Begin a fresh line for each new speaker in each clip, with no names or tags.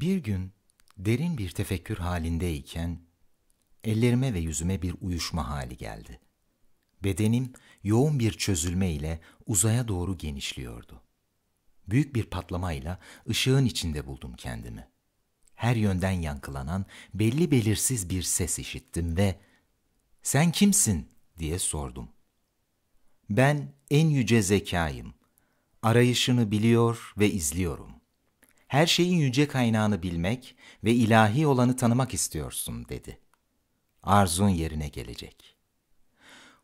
Bir gün derin bir tefekkür halindeyken ellerime ve yüzüme bir uyuşma hali geldi. Bedenim yoğun bir çözülme ile uzaya doğru genişliyordu. Büyük bir patlamayla ışığın içinde buldum kendimi. Her yönden yankılanan belli belirsiz bir ses işittim ve "Sen kimsin?" diye sordum. "Ben en yüce zekayım. Arayışını biliyor ve izliyorum." her şeyin yüce kaynağını bilmek ve ilahi olanı tanımak istiyorsun dedi. Arzun yerine gelecek.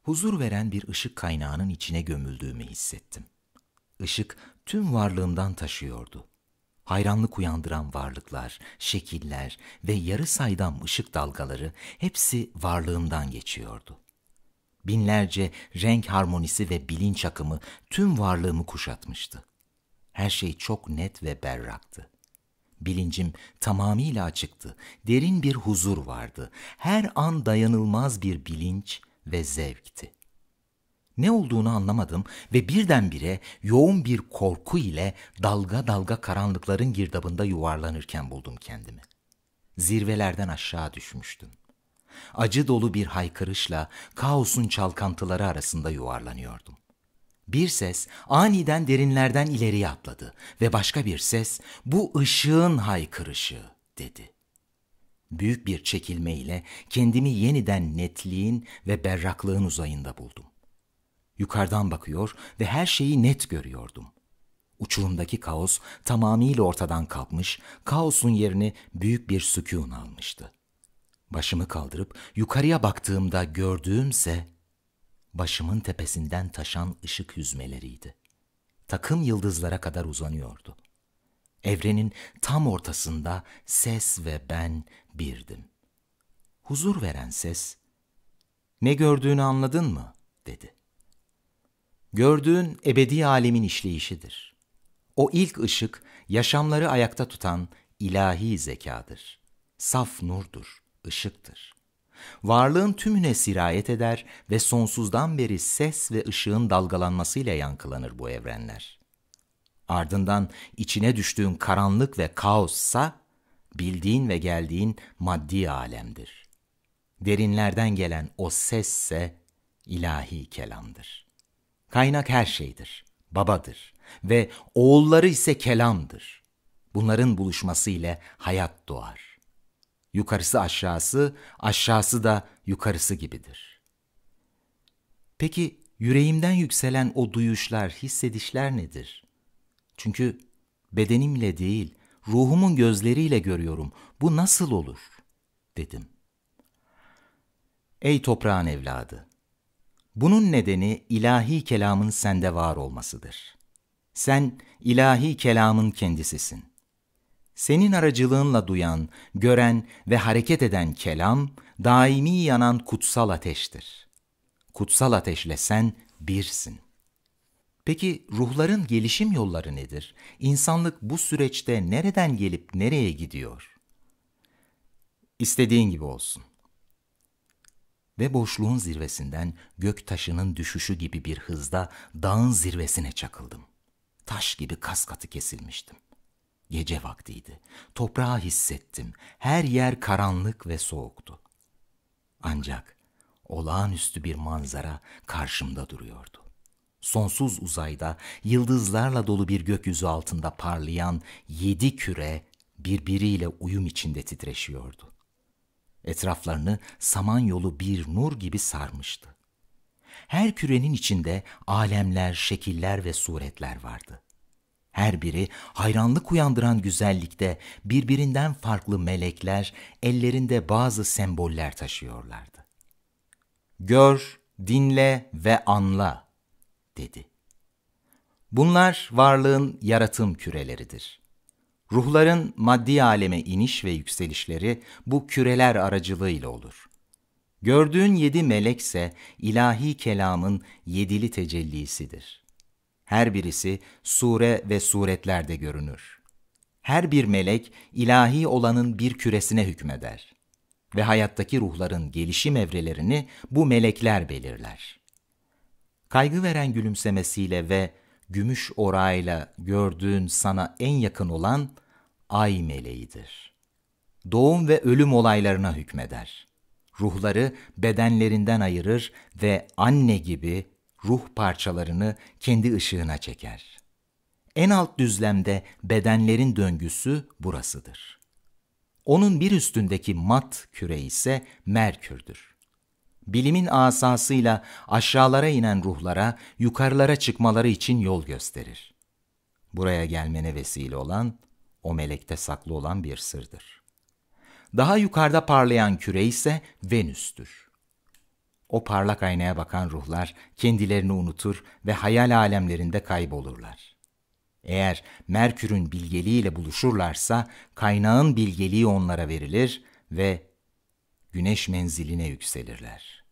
Huzur veren bir ışık kaynağının içine gömüldüğümü hissettim. Işık tüm varlığımdan taşıyordu. Hayranlık uyandıran varlıklar, şekiller ve yarı saydam ışık dalgaları hepsi varlığımdan geçiyordu. Binlerce renk harmonisi ve bilinç akımı tüm varlığımı kuşatmıştı. Her şey çok net ve berraktı. Bilincim tamamıyla açıktı. Derin bir huzur vardı. Her an dayanılmaz bir bilinç ve zevkti. Ne olduğunu anlamadım ve birdenbire yoğun bir korku ile dalga dalga karanlıkların girdabında yuvarlanırken buldum kendimi. Zirvelerden aşağı düşmüştüm. Acı dolu bir haykırışla kaosun çalkantıları arasında yuvarlanıyordum. Bir ses aniden derinlerden ileriye atladı ve başka bir ses bu ışığın haykırışı dedi. Büyük bir çekilme ile kendimi yeniden netliğin ve berraklığın uzayında buldum. Yukarıdan bakıyor ve her şeyi net görüyordum. Uçurumdaki kaos tamamıyla ortadan kalkmış, kaosun yerini büyük bir sükun almıştı. Başımı kaldırıp yukarıya baktığımda gördüğümse başımın tepesinden taşan ışık hüzmeleriydi. Takım yıldızlara kadar uzanıyordu. Evrenin tam ortasında ses ve ben birdim. Huzur veren ses, ''Ne gördüğünü anladın mı?'' dedi. Gördüğün ebedi alemin işleyişidir. O ilk ışık, yaşamları ayakta tutan ilahi zekadır. Saf nurdur, ışıktır. Varlığın tümüne sirayet eder ve sonsuzdan beri ses ve ışığın dalgalanmasıyla yankılanır bu evrenler. Ardından içine düştüğün karanlık ve kaossa bildiğin ve geldiğin maddi alemdir. Derinlerden gelen o sesse ilahi kelamdır. Kaynak her şeydir, babadır ve oğulları ise kelamdır. Bunların buluşmasıyla hayat doğar yukarısı aşağısı, aşağısı da yukarısı gibidir. Peki yüreğimden yükselen o duyuşlar, hissedişler nedir? Çünkü bedenimle değil, ruhumun gözleriyle görüyorum. Bu nasıl olur? dedim. Ey toprağın evladı! Bunun nedeni ilahi kelamın sende var olmasıdır. Sen ilahi kelamın kendisisin senin aracılığınla duyan, gören ve hareket eden kelam, daimi yanan kutsal ateştir. Kutsal ateşle sen birsin. Peki ruhların gelişim yolları nedir? İnsanlık bu süreçte nereden gelip nereye gidiyor? İstediğin gibi olsun. Ve boşluğun zirvesinden gök taşının düşüşü gibi bir hızda dağın zirvesine çakıldım. Taş gibi kas katı kesilmiştim. Gece vaktiydi. Toprağı hissettim. Her yer karanlık ve soğuktu. Ancak olağanüstü bir manzara karşımda duruyordu. Sonsuz uzayda yıldızlarla dolu bir gökyüzü altında parlayan yedi küre birbiriyle uyum içinde titreşiyordu. Etraflarını samanyolu bir nur gibi sarmıştı. Her kürenin içinde alemler, şekiller ve suretler vardı. Her biri hayranlık uyandıran güzellikte birbirinden farklı melekler ellerinde bazı semboller taşıyorlardı. Gör, dinle ve anla dedi. Bunlar varlığın yaratım küreleridir. Ruhların maddi aleme iniş ve yükselişleri bu küreler aracılığıyla olur. Gördüğün yedi melekse ilahi kelamın yedili tecellisidir.'' Her birisi sure ve suretlerde görünür. Her bir melek ilahi olanın bir küresine hükmeder ve hayattaki ruhların gelişim evrelerini bu melekler belirler. Kaygı veren gülümsemesiyle ve gümüş orayla gördüğün sana en yakın olan ay meleğidir. Doğum ve ölüm olaylarına hükmeder. Ruhları bedenlerinden ayırır ve anne gibi ruh parçalarını kendi ışığına çeker. En alt düzlemde bedenlerin döngüsü burasıdır. Onun bir üstündeki mat küre ise Merkür'dür. Bilimin asasıyla aşağılara inen ruhlara yukarılara çıkmaları için yol gösterir. Buraya gelmene vesile olan o melekte saklı olan bir sırdır. Daha yukarıda parlayan küre ise Venüs'tür. O parlak aynaya bakan ruhlar kendilerini unutur ve hayal alemlerinde kaybolurlar. Eğer Merkür'ün bilgeliğiyle buluşurlarsa kaynağın bilgeliği onlara verilir ve güneş menziline yükselirler.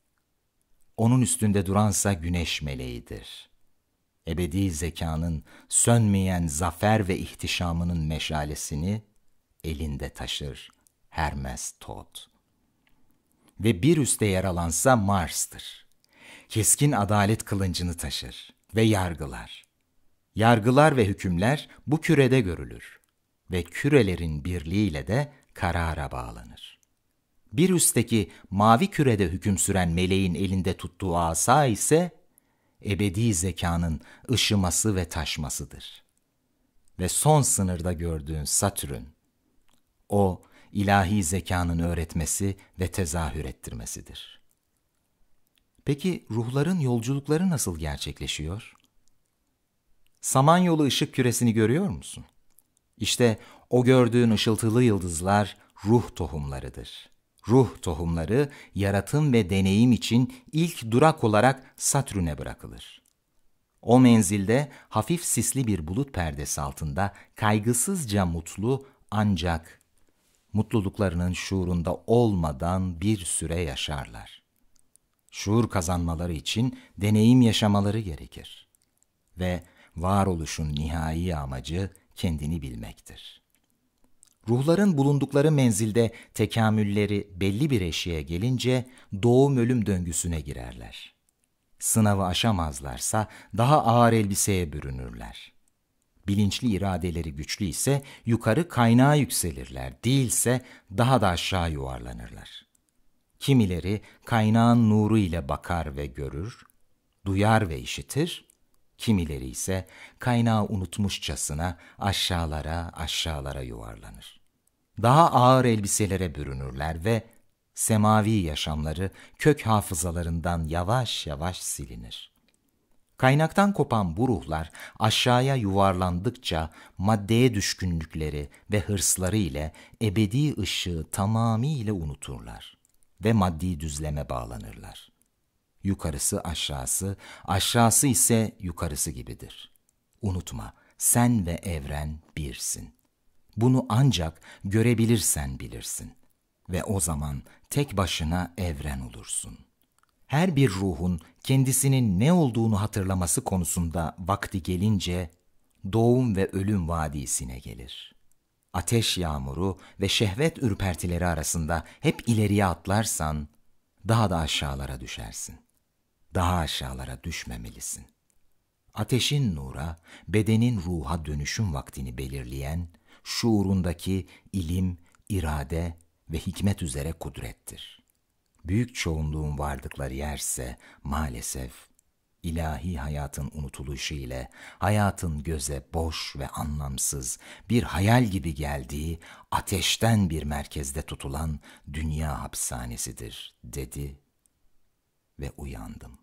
Onun üstünde duransa güneş meleğidir. Ebedi zekanın sönmeyen zafer ve ihtişamının meşalesini elinde taşır Hermes Todd ve bir üste yer alansa Mars'tır. Keskin adalet kılıncını taşır ve yargılar. Yargılar ve hükümler bu kürede görülür ve kürelerin birliğiyle de karara bağlanır. Bir üstteki mavi kürede hüküm süren meleğin elinde tuttuğu asa ise ebedi zekanın ışıması ve taşmasıdır. Ve son sınırda gördüğün Satürn, o ilahi zekanın öğretmesi ve tezahür ettirmesidir. Peki ruhların yolculukları nasıl gerçekleşiyor? Samanyolu ışık küresini görüyor musun? İşte o gördüğün ışıltılı yıldızlar ruh tohumlarıdır. Ruh tohumları yaratım ve deneyim için ilk durak olarak Satürn'e bırakılır. O menzilde hafif sisli bir bulut perdesi altında kaygısızca mutlu ancak mutluluklarının şuurunda olmadan bir süre yaşarlar. Şuur kazanmaları için deneyim yaşamaları gerekir ve varoluşun nihai amacı kendini bilmektir. Ruhların bulundukları menzilde tekamülleri belli bir eşiğe gelince doğum ölüm döngüsüne girerler. Sınavı aşamazlarsa daha ağır elbiseye bürünürler bilinçli iradeleri güçlü ise yukarı kaynağa yükselirler, değilse daha da aşağı yuvarlanırlar. Kimileri kaynağın nuru ile bakar ve görür, duyar ve işitir, kimileri ise kaynağı unutmuşçasına aşağılara aşağılara yuvarlanır. Daha ağır elbiselere bürünürler ve semavi yaşamları kök hafızalarından yavaş yavaş silinir. Kaynaktan kopan bu ruhlar aşağıya yuvarlandıkça maddeye düşkünlükleri ve hırsları ile ebedi ışığı tamamiyle unuturlar ve maddi düzleme bağlanırlar. Yukarısı aşağısı, aşağısı ise yukarısı gibidir. Unutma, sen ve evren birsin. Bunu ancak görebilirsen bilirsin ve o zaman tek başına evren olursun.'' her bir ruhun kendisinin ne olduğunu hatırlaması konusunda vakti gelince doğum ve ölüm vadisine gelir. Ateş yağmuru ve şehvet ürpertileri arasında hep ileriye atlarsan daha da aşağılara düşersin. Daha aşağılara düşmemelisin. Ateşin nura, bedenin ruha dönüşüm vaktini belirleyen, şuurundaki ilim, irade ve hikmet üzere kudrettir.'' büyük çoğunluğun vardıkları yerse maalesef ilahi hayatın unutuluşu ile hayatın göze boş ve anlamsız bir hayal gibi geldiği ateşten bir merkezde tutulan dünya hapishanesidir dedi ve uyandım.